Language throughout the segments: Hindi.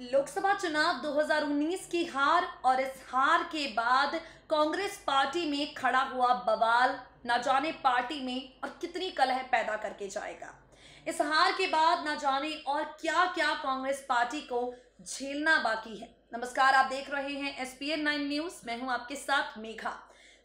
लोकसभा चुनाव 2019 की हार और इस हार के बाद कांग्रेस पार्टी में खड़ा हुआ बवाल ना जाने पार्टी में और कितनी कलह पैदा करके जाएगा इस हार के बाद ना जाने और क्या क्या कांग्रेस पार्टी को झेलना बाकी है नमस्कार आप देख रहे हैं एसपीएन नाइन न्यूज मैं हूं आपके साथ मेघा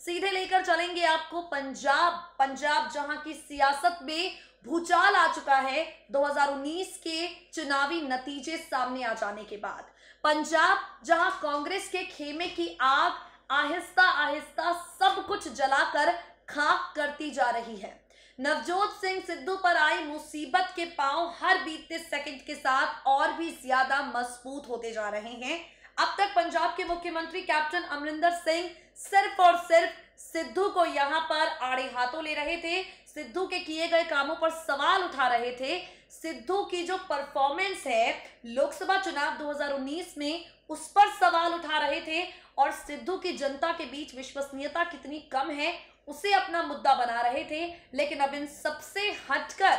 सीधे लेकर चलेंगे आपको पंजाब पंजाब जहां की सियासत में भूचाल आ चुका है 2019 के चुनावी नतीजे सामने आ जाने के बाद पंजाब जहां कांग्रेस के खेमे की आग आहिस्ता आहिस्ता सब कुछ जलाकर खाक करती जा रही है नवजोत सिंह सिद्धू पर आई मुसीबत के पांव हर बीतते सेकंड के साथ और भी ज्यादा मजबूत होते जा रहे हैं अब तक पंजाब के मुख्यमंत्री कैप्टन अमरिंदर सिंह सिर्फ और सिर्फ सिद्धू को यहां पर आड़े हाथों ले रहे थे सिद्धू के किए गए कामों पर सवाल उठा रहे थे सिद्धू की जो परफॉर्मेंस है लोकसभा चुनाव 2019 में उस पर सवाल उठा रहे थे और सिद्धू की जनता के बीच विश्वसनीयता कितनी कम है उसे अपना मुद्दा बना रहे थे लेकिन अब इन सबसे हटकर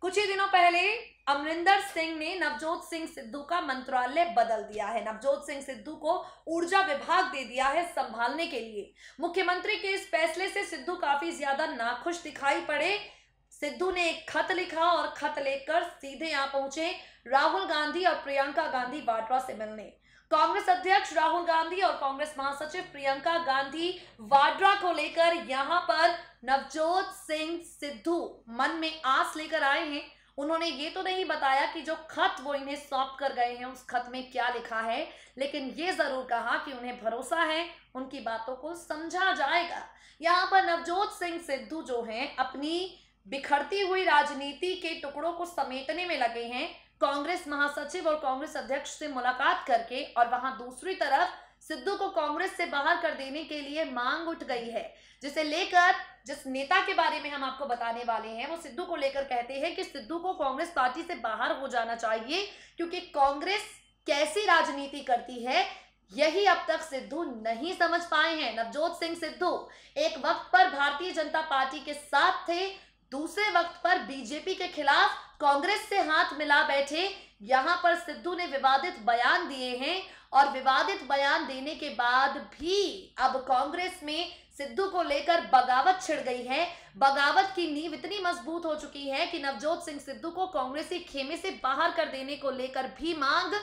कुछ ही दिनों पहले अमरिंदर सिंह ने नवजोत सिंह सिद्धू का मंत्रालय बदल दिया है नवजोत सिंह सिद्धू को ऊर्जा विभाग दे दिया है संभालने के लिए मुख्यमंत्री के इस फैसले से सिद्धू काफी ज्यादा नाखुश दिखाई पड़े सिद्धू ने एक खत लिखा और खत लेकर सीधे यहां पहुंचे राहुल गांधी और प्रियंका गांधी वाड्रा से मिलने कांग्रेस अध्यक्ष राहुल गांधी और कांग्रेस महासचिव प्रियंका गांधी वाड्रा को लेकर यहां पर नवजोत सिंह सिद्धू मन में आस लेकर आए हैं उन्होंने ये तो नहीं बताया कि जो खत वो इन्हें सौंप कर गए हैं उस खत में क्या लिखा है लेकिन ये जरूर कहा कि उन्हें भरोसा है उनकी बातों को समझा जाएगा यहाँ पर नवजोत सिंह सिद्धू जो हैं अपनी बिखरती हुई राजनीति के टुकड़ों को समेटने में लगे हैं कांग्रेस महासचिव और कांग्रेस अध्यक्ष से मुलाकात करके और वहां दूसरी तरफ सिद्धू को कांग्रेस से बाहर कर देने के लिए मांग उठ गई है जिसे लेकर जिस नेता के बारे में हम आपको बताने वाले हैं वो सिद्धू को लेकर कहते हैं कि सिद्धू को कांग्रेस पार्टी से बाहर हो जाना चाहिए क्योंकि कांग्रेस कैसी राजनीति करती है यही अब तक सिद्धू नहीं समझ पाए हैं नवजोत सिंह सिद्धू एक वक्त पर भारतीय जनता पार्टी के साथ थे दूसरे वक्त पर बीजेपी के खिलाफ कांग्रेस से हाथ मिला बैठे यहां पर सिद्धू ने विवादित बयान दिए हैं और विवादित बयान देने के बाद भी अब कांग्रेस में सिद्धू को लेकर बगावत छिड़ गई है बगावत की नींव इतनी मजबूत हो चुकी है कि नवजोत सिंह सिद्धू को कांग्रेसी खेमे से बाहर कर देने को लेकर भी मांग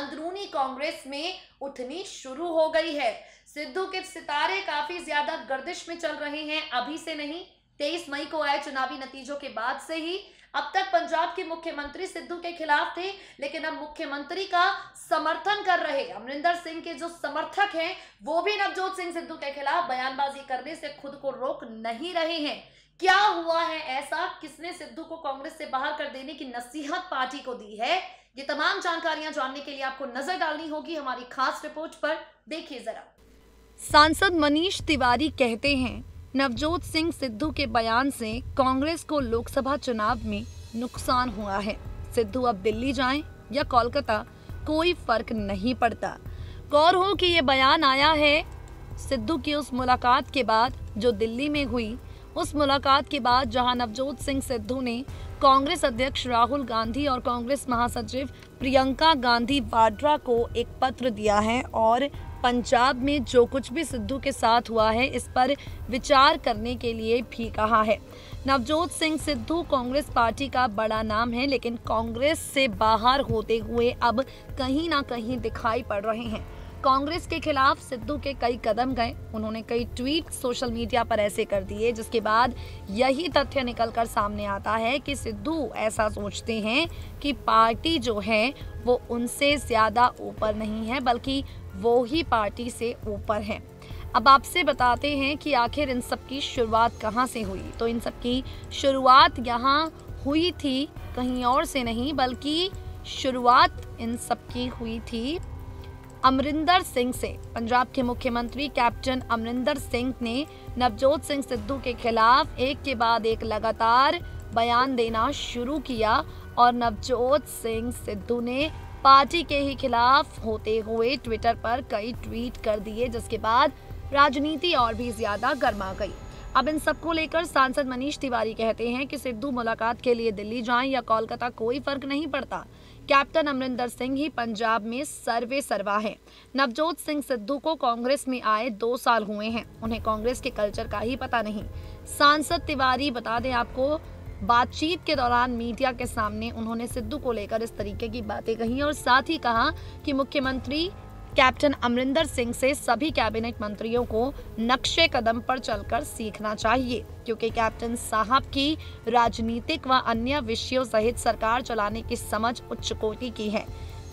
अंदरूनी कांग्रेस में उठनी शुरू हो गई है सिद्धू के सितारे काफी ज्यादा गर्दिश में चल रहे हैं अभी से नहीं 23 मई को आए चुनावी नतीजों के बाद से ही अब तक पंजाब के मुख्यमंत्री सिद्धू के खिलाफ थे लेकिन अब मुख्यमंत्री का समर्थन कर रहे अमरिंदर सिंह के जो समर्थक हैं वो भी नवजोत सिंह सिद्धू के खिलाफ बयानबाजी करने से खुद को रोक नहीं रहे हैं क्या हुआ है ऐसा किसने सिद्धू को कांग्रेस से बाहर कर देने की नसीहत पार्टी को दी है ये तमाम जानकारियां जानने के लिए आपको नजर डालनी होगी हमारी खास रिपोर्ट पर देखिए जरा सांसद मनीष तिवारी कहते हैं नवजोत सिंह सिद्धू के बयान से कांग्रेस को लोकसभा चुनाव में नुकसान हुआ है सिद्धू अब दिल्ली जाएं या कोलकाता कोई फर्क नहीं पड़ता गौर हो कि ये बयान आया है सिद्धू की उस मुलाकात के बाद जो दिल्ली में हुई उस मुलाकात के बाद जहां नवजोत सिंह सिद्धू ने कांग्रेस अध्यक्ष राहुल गांधी और कांग्रेस महासचिव प्रियंका गांधी वाड्रा को एक पत्र दिया है और पंजाब में जो कुछ भी सिद्धू के साथ हुआ है इस पर विचार करने के लिए भी कहा है नवजोत सिंह सिद्धू कांग्रेस पार्टी का बड़ा नाम है लेकिन कांग्रेस से बाहर होते हुए अब कहीं ना कहीं दिखाई पड़ रहे हैं कांग्रेस के खिलाफ सिद्धू के कई कदम गए उन्होंने कई ट्वीट सोशल मीडिया पर ऐसे कर दिए जिसके बाद यही तथ्य निकलकर सामने आता है कि सिद्धू ऐसा सोचते हैं कि पार्टी जो है वो उनसे ज़्यादा ऊपर नहीं है बल्कि वो ही पार्टी से ऊपर है अब आपसे बताते हैं कि आखिर इन सब की शुरुआत कहाँ से हुई तो इन सब की शुरुआत यहाँ हुई थी कहीं और से नहीं बल्कि शुरुआत इन सब की हुई थी अमरिंदर सिंह से पंजाब के मुख्यमंत्री कैप्टन अमरिंदर सिंह ने नवजोत सिंह सिद्धू के खिलाफ एक के बाद एक लगातार बयान देना शुरू किया और नवजोत सिंह सिद्धू ने पार्टी के ही खिलाफ होते हुए ट्विटर पर कई ट्वीट कर दिए जिसके बाद राजनीति और भी ज्यादा गर्मा गई अब इन सबको लेकर सांसद मनीष तिवारी कहते हैं कि सिद्धू मुलाकात के लिए दिल्ली जाएं या कोलकाता कोई फर्क नहीं पड़ता कैप्टन अमरिंदर सिंह ही पंजाब में सर्वे सर्वा है नवजोत सिंह सिद्धू को कांग्रेस में आए दो साल हुए हैं उन्हें कांग्रेस के कल्चर का ही पता नहीं सांसद तिवारी बता दें आपको बातचीत के दौरान मीडिया के सामने उन्होंने सिद्धू को लेकर इस तरीके की बातें कही और साथ ही कहा कि मुख्यमंत्री कैप्टन अमरिंदर सिंह से सभी कैबिनेट मंत्रियों को नक्शे कदम पर चलकर सीखना चाहिए क्योंकि कैप्टन साहब की राजनीतिक व अन्य विषयों सहित सरकार चलाने की समझ उच्च कोटि की है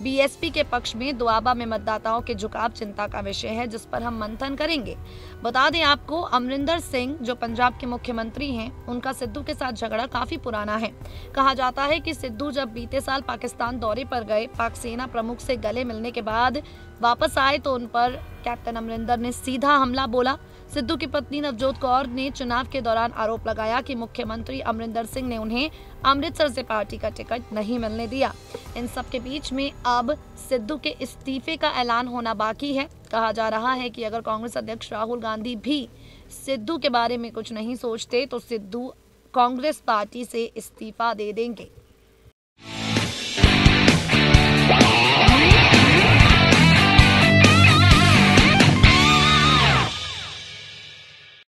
बीएसपी के पक्ष में दुआबा में मतदाताओं के झुकाव चिंता का विषय है जिस पर हम मंथन करेंगे बता दें आपको अमरिंदर सिंह जो पंजाब के मुख्यमंत्री हैं उनका सिद्धू के साथ झगड़ा काफी पुराना है कहा जाता है कि सिद्धू जब बीते साल पाकिस्तान दौरे पर गए पाक सेना प्रमुख से गले मिलने के बाद वापस आए तो उन पर कैप्टन अमरिंदर ने सीधा हमला बोला सिद्धू की पत्नी नवजोत कौर ने चुनाव के दौरान आरोप लगाया कि मुख्यमंत्री अमरिंदर सिंह ने उन्हें अमृतसर से पार्टी का टिकट नहीं मिलने दिया इन सब के बीच में अब सिद्धू के इस्तीफे का ऐलान होना बाकी है कहा जा रहा है कि अगर कांग्रेस अध्यक्ष राहुल गांधी भी सिद्धू के बारे में कुछ नहीं सोचते तो सिद्धू कांग्रेस पार्टी से इस्तीफा दे देंगे